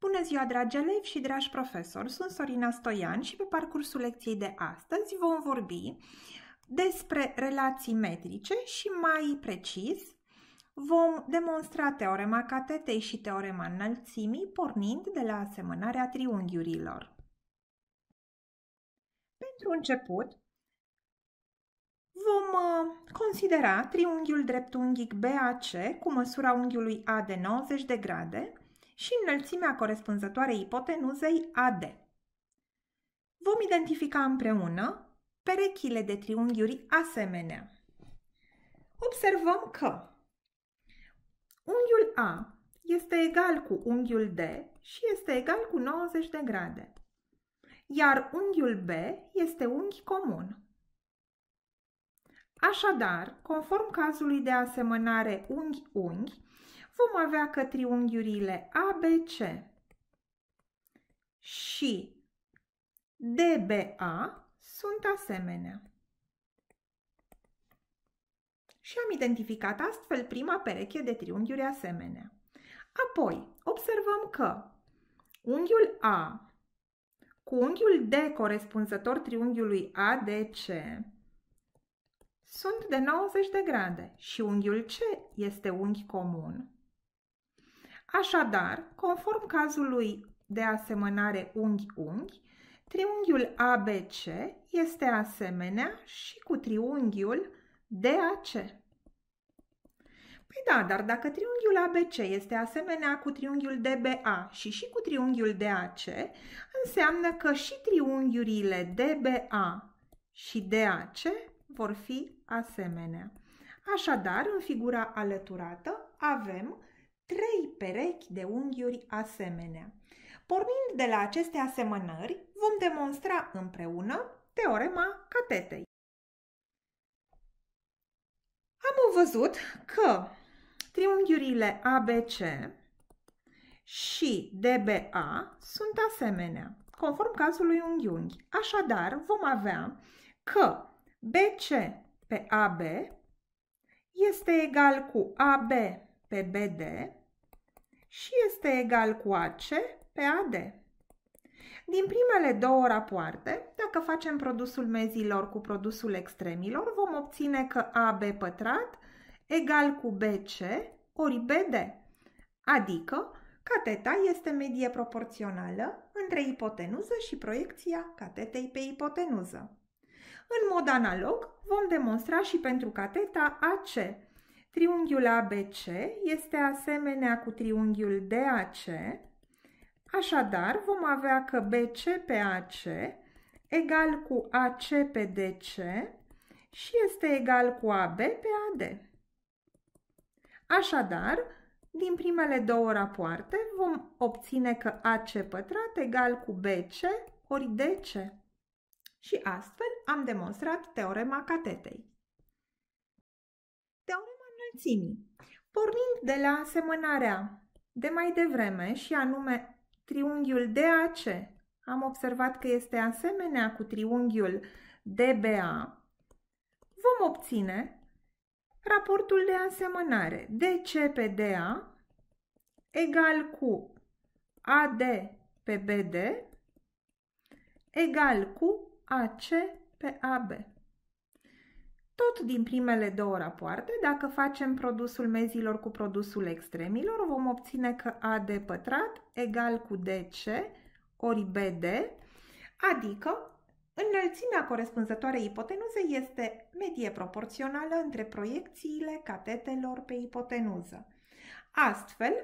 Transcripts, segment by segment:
Bună ziua, dragi elevi și dragi profesori! Sunt Sorina Stoian și pe parcursul lecției de astăzi vom vorbi despre relații metrice și mai precis vom demonstra teorema catetei și teorema înălțimii pornind de la asemănarea triunghiurilor. Pentru început, vom uh, considera triunghiul dreptunghic BAC cu măsura unghiului A de 90 de grade, și înălțimea corespunzătoare ipotenuzei AD. Vom identifica împreună perechile de triunghiuri asemenea. Observăm că unghiul A este egal cu unghiul D și este egal cu 90 de grade, iar unghiul B este unghi comun. Așadar, conform cazului de asemănare unghi-unghi, vom avea că triunghiurile ABC și DBA sunt asemenea. Și am identificat astfel prima pereche de triunghiuri asemenea. Apoi, observăm că unghiul A cu unghiul D corespunzător triunghiului ADC sunt de 90 de grade și unghiul C este unghi comun Așadar, conform cazului de asemănare unghi-unghi, triunghiul ABC este asemenea și cu triunghiul DAC. Păi da, dar dacă triunghiul ABC este asemenea cu triunghiul DBA și și cu triunghiul DAC, înseamnă că și triunghiurile DBA și DAC vor fi asemenea. Așadar, în figura alăturată avem trei perechi de unghiuri asemenea. Pornind de la aceste asemănări, vom demonstra împreună teorema catetei. Am văzut că triunghiurile ABC și DBA sunt asemenea, conform cazului unghiunghi. Așadar, vom avea că BC pe AB este egal cu AB pe BD și este egal cu AC pe AD. Din primele două rapoarte, dacă facem produsul mezilor cu produsul extremilor, vom obține că AB pătrat egal cu BC ori BD, adică cateta este medie proporțională între ipotenuză și proiecția catetei pe ipotenuză. În mod analog, vom demonstra și pentru cateta AC, Triunghiul ABC este asemenea cu triunghiul DAC, așadar vom avea că BC pe AC egal cu AC pe DC și este egal cu AB pe AD. Așadar, din primele două rapoarte vom obține că AC pătrat egal cu BC ori DC. Și astfel am demonstrat teorema catetei înălțimii. Pornind de la asemănarea de mai devreme și anume triunghiul DAC, am observat că este asemenea cu triunghiul DBA, vom obține raportul de asemănare DC pe DA egal cu AD pe BD egal cu AC pe AB. Tot din primele două rapoarte, dacă facem produsul mezilor cu produsul extremilor, vom obține că AD pătrat egal cu DC ori BD, adică înălțimea corespunzătoare ipotenuzei este medie proporțională între proiecțiile catetelor pe ipotenuză. Astfel,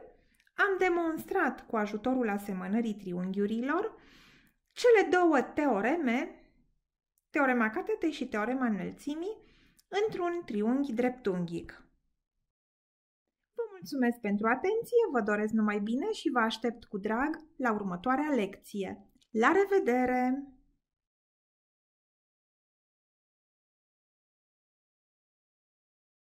am demonstrat cu ajutorul asemănării triunghiurilor cele două teoreme, teorema catetei și teorema înălțimii, într-un triunghi dreptunghic. Vă mulțumesc pentru atenție, vă doresc numai bine și vă aștept cu drag la următoarea lecție. La revedere!